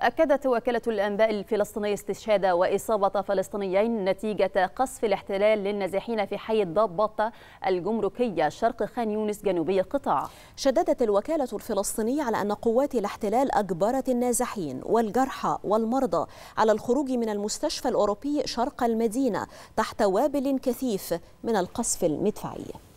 أكدت وكالة الأنباء الفلسطينية استشهاد وإصابة فلسطينيين نتيجة قصف الاحتلال للنازحين في حي الضباطة الجمركية شرق خان يونس جنوبي القطاع شددت الوكالة الفلسطينية على أن قوات الاحتلال أجبرت النازحين والجرحى والمرضى على الخروج من المستشفى الأوروبي شرق المدينة تحت وابل كثيف من القصف المدفعي